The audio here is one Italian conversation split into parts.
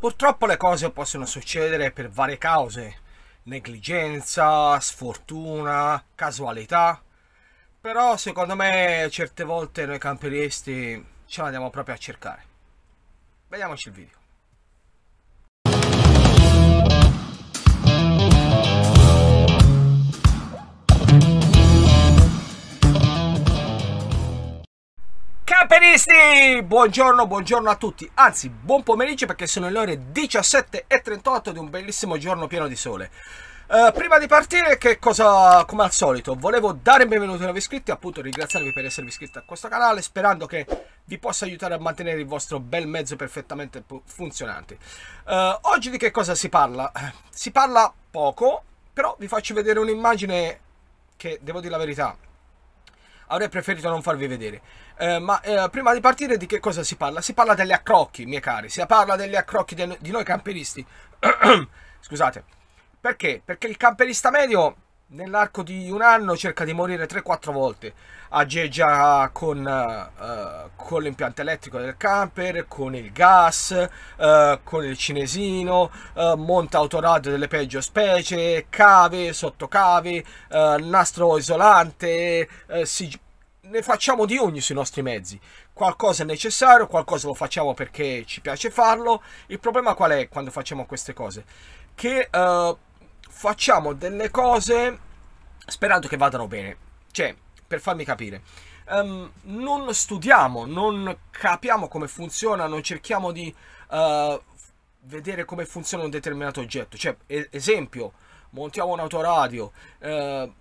Purtroppo le cose possono succedere per varie cause, negligenza, sfortuna, casualità, però secondo me certe volte noi camperisti ce l'andiamo proprio a cercare. Vediamoci il video. Giornalisti! Buongiorno, buongiorno a tutti, anzi buon pomeriggio perché sono le ore 17.38 di un bellissimo giorno pieno di sole. Uh, prima di partire, che cosa, come al solito, volevo dare il benvenuto ai nuovi iscritti, e appunto ringraziarvi per esservi iscritti a questo canale, sperando che vi possa aiutare a mantenere il vostro bel mezzo perfettamente funzionante. Uh, oggi di che cosa si parla? Si parla poco, però vi faccio vedere un'immagine che, devo dire la verità, avrei preferito non farvi vedere. Eh, ma eh, prima di partire di che cosa si parla? Si parla degli accrocchi, miei cari, si parla degli accrocchi del, di noi camperisti. Scusate. Perché? Perché il camperista medio nell'arco di un anno cerca di morire 3-4 volte. Aggeggia con, uh, con l'impianto elettrico del camper, con il gas, uh, con il cinesino, uh, monta autorad delle peggio specie, cave, sottocave, nastro isolante, si... ne facciamo di ogni sui nostri mezzi. Qualcosa è necessario, qualcosa lo facciamo perché ci piace farlo. Il problema qual è quando facciamo queste cose? Che facciamo delle cose sperando che vadano bene. Cioè, per farmi capire, um, non studiamo, non capiamo come funziona, non cerchiamo di uh, vedere come funziona un determinato oggetto. Cioè, e- esempio, montiamo un autoradio, uh,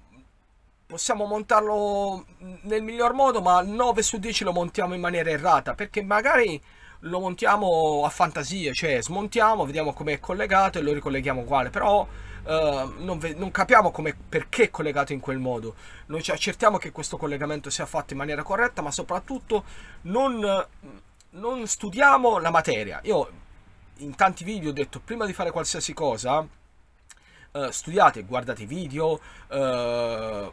possiamo montarlo nel miglior modo, ma 9 su 10 lo montiamo in maniera errata, perché magari lo montiamo a fantasia, cioè smontiamo, vediamo come è collegato e lo ricolleghiamo uguale, però uh, non, non, capiamo perché è collegato in quel modo. Noi ci accertiamo che questo collegamento sia fatto in maniera corretta, ma soprattutto non, non studiamo la materia. Io in tanti video ho detto, prima di fare qualsiasi cosa, uh, studiate, guardate video uh,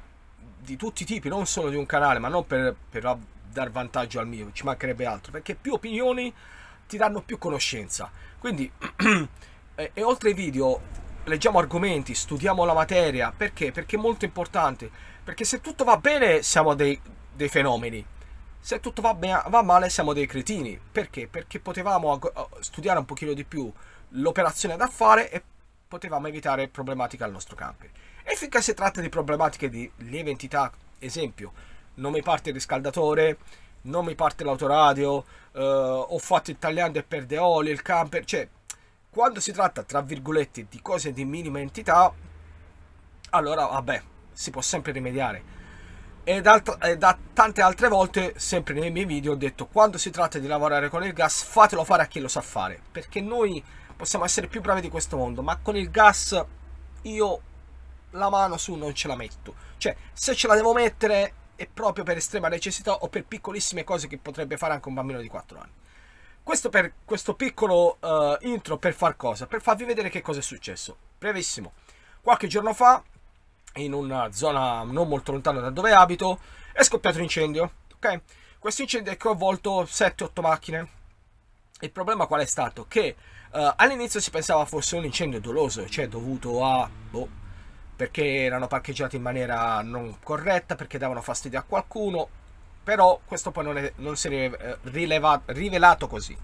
di tutti i tipi, non solo di un canale, ma non per, per dar vantaggio al mio, ci mancherebbe altro, perché più opinioni ti danno più conoscenza. Quindi, e, e oltre ai video, leggiamo argomenti, studiamo la materia, perché? Perché è molto importante, perché se tutto va bene siamo dei, dei fenomeni, se tutto va, va, male siamo dei cretini, perché? Perché potevamo oh, studiare un pochino di più l'operazione da fare e potevamo evitare problematiche al nostro camper. E finché si tratta di problematiche di lieve entità, esempio, non mi parte il riscaldatore, non mi parte l'autoradio, eh, ho fatto il tagliando e perde olio, il camper, cioè quando si tratta, tra virgolette, di cose di minima entità, allora vabbè, si può sempre rimediare. E da, tante altre volte, sempre nei miei video, ho detto quando si tratta di lavorare con il gas, fatelo fare a chi lo sa fare, perché noi possiamo essere più bravi di questo mondo, ma con il gas io la mano su non ce la metto. Cioè, se ce la devo mettere è proprio per estrema necessità o per piccolissime cose che potrebbe fare anche un bambino di 4 anni. Questo per questo piccolo uh, intro per far cosa? Per farvi vedere che cosa è successo. Brevissimo. Qualche giorno fa, in una zona non molto lontana da dove abito, è scoppiato un incendio. Ok? Questo incendio è avvolto 7-8 macchine. Il problema qual è stato? Che uh, all'inizio si pensava fosse un incendio doloso, cioè dovuto a... Boh, perché erano parcheggiati in maniera non corretta, perché davano fastidio a qualcuno, però questo poi non, è, non si è eh, rileva, rivelato così.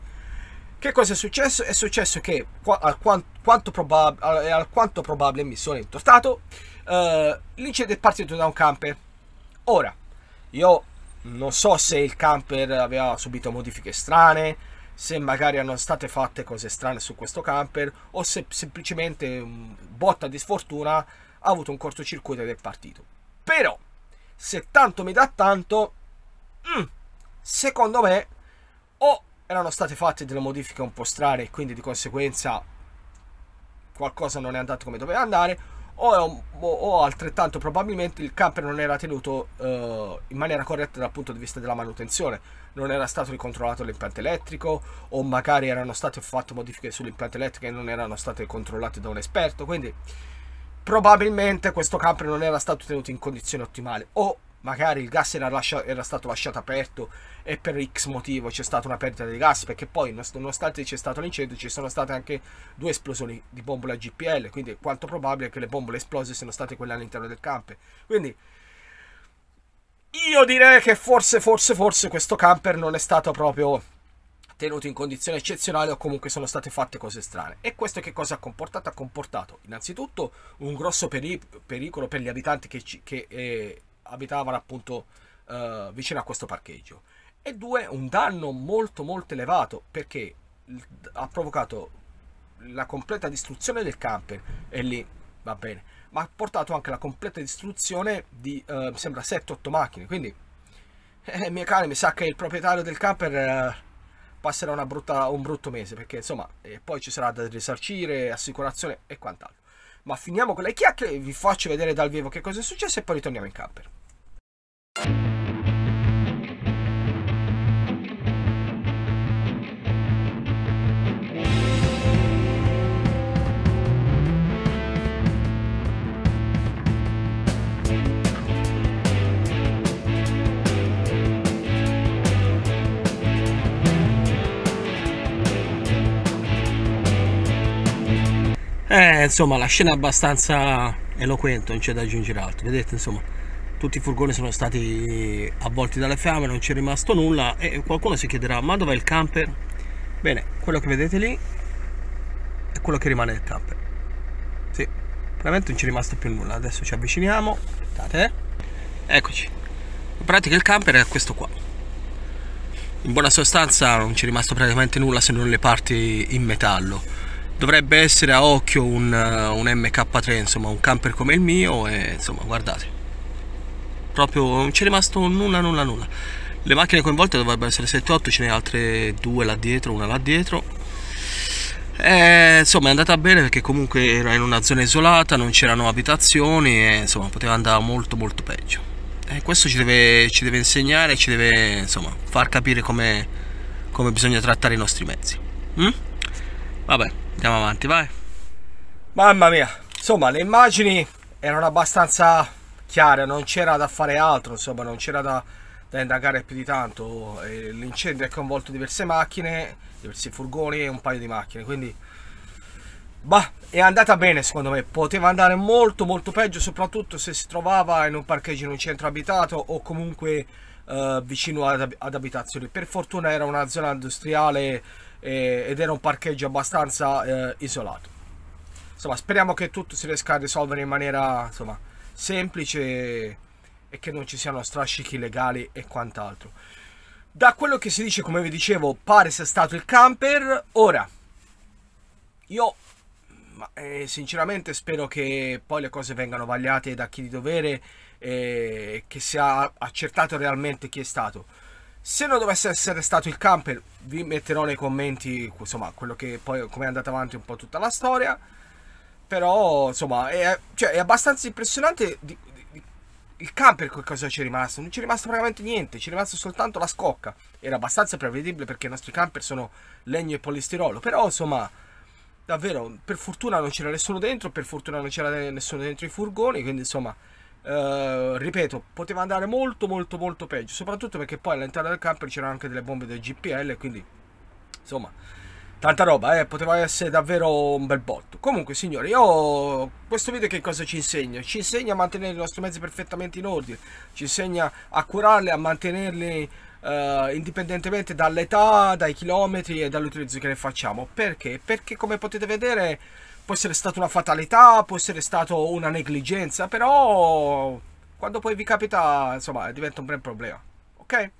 Che cosa è successo? È successo che alquanto, probab probabile mi sono intortato, eh, l'incendio è partito da un camper. Ora, io non so se il camper aveva subito modifiche strane, se magari hanno state fatte cose strane su questo camper, o se semplicemente botta di sfortuna ha avuto un cortocircuito ed è partito. Però, se tanto mi dà tanto, mm, secondo me o erano state fatte delle modifiche un po' strane e quindi di conseguenza qualcosa non è andato come doveva andare o, o, o altrettanto probabilmente il camper non era tenuto eh, in maniera corretta dal punto di vista della manutenzione non era stato ricontrollato l'impianto elettrico o magari erano state fatte modifiche sull'impianto elettrico e non erano state controllate da un esperto quindi probabilmente questo camper non era stato tenuto in condizioni ottimali o magari il gas era, lasciato, era stato lasciato aperto e per X motivo c'è stata una perdita di gas, perché poi nonostante c'è stato l'incendio ci sono state anche due esplosioni di bombole a GPL, quindi è quanto probabile che le bombole esplose siano state quelle all'interno del camper. Quindi io direi che forse, forse, forse questo camper non è stato proprio tenuto in condizioni eccezionali o comunque sono state fatte cose strane. E questo che cosa ha comportato? Ha comportato innanzitutto un grosso pericolo per gli abitanti che, ci, che eh, abitavano appunto eh, vicino a questo parcheggio. E due, un danno molto molto elevato perché ha provocato la completa distruzione del camper e lì va bene, ma ha portato anche la completa distruzione di eh, mi sembra 7-8 macchine, quindi eh, mia cane mi sa che il proprietario del camper eh, passerà brutta, un brutto mese perché insomma eh, poi ci sarà da risarcire, assicurazione e quant'altro ma finiamo con le chiacchiere, vi faccio vedere dal vivo che cosa è successo e poi ritorniamo in camper. Eh, insomma, la scena è abbastanza eloquente, non c'è da aggiungere altro. Vedete, insomma, tutti i furgoni sono stati avvolti dalle fiamme, non c'è rimasto nulla e qualcuno si chiederà, ma dov'è il camper? Bene, quello che vedete lì è quello che rimane del camper. Sì, veramente non c'è rimasto più nulla. Adesso ci avviciniamo. Aspettate, eh. Eccoci. In pratica il camper è questo qua. In buona sostanza non c'è rimasto praticamente nulla se non le parti in metallo dovrebbe essere a occhio un, eh, un MK3 insomma un camper come il mio e insomma guardate proprio non c'è rimasto nulla nulla nulla le macchine coinvolte dovrebbero essere 7-8 ce ne altre due là dietro una là dietro e, eh, insomma è andata bene perché comunque era in una zona isolata non c'erano abitazioni e insomma poteva andare molto molto peggio e eh, questo ci deve, ci deve insegnare ci deve insomma far capire come, come bisogna trattare i nostri mezzi mm? Vabbè, andiamo avanti, vai. Mamma mia, insomma, le immagini erano abbastanza chiare, non c'era da fare altro, insomma, non c'era da, da, indagare più di tanto. L'incendio ha coinvolto diverse macchine, diversi furgoni e un paio di macchine, quindi... Bah, è andata bene secondo me, poteva andare molto molto peggio, soprattutto se si trovava in un parcheggio in un centro abitato o comunque eh, vicino ad, ad abitazioni. Per fortuna era una zona industriale eh, ed era un parcheggio abbastanza eh, isolato. Insomma, speriamo che tutto si riesca a risolvere in maniera insomma, semplice e che non ci siano strascichi legali e quant'altro. Da quello che si dice, come vi dicevo, pare sia stato il camper. Ora, io ma, eh, sinceramente spero che poi le cose vengano vagliate da chi di dovere eh, e che sia accertato realmente chi è stato se non dovesse essere stato il camper, vi metterò nei commenti, insomma, quello che poi, come è andata avanti un po' tutta la storia. Però, insomma, è, cioè, è abbastanza impressionante di, di, di, il camper che cosa ci è rimasto. Non ci è rimasto praticamente niente, ci è rimasto soltanto la scocca. Era abbastanza prevedibile perché i nostri camper sono legno e polistirolo. Però, insomma, davvero, per fortuna non c'era nessuno dentro, per fortuna non c'era nessuno dentro i furgoni, quindi, insomma... Eh, ripeto, poteva andare molto molto molto peggio, soprattutto perché poi all'interno del camper c'erano anche delle bombe del GPL, quindi insomma, tanta roba, eh, poteva essere davvero un bel botto. Comunque signori, io questo video che cosa ci insegna? Ci insegna a mantenere i nostri mezzi perfettamente in ordine, ci insegna a curarli, a mantenerli Uh, indipendentemente dall'età, dai chilometri e dall'utilizzo che ne facciamo. Perché? Perché come potete vedere può essere stata una fatalità, può essere stata una negligenza, però quando poi vi capita, insomma, diventa un bel problema. Ok?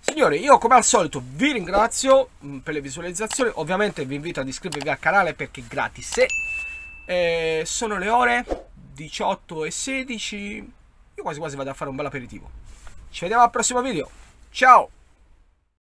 Signori, io come al solito vi ringrazio mm, per le visualizzazioni, ovviamente vi invito ad iscrivervi al canale perché è gratis. Eh, sono le ore 18 e 16, io quasi quasi vado a fare un bel aperitivo. Ci vediamo al prossimo video, ciao!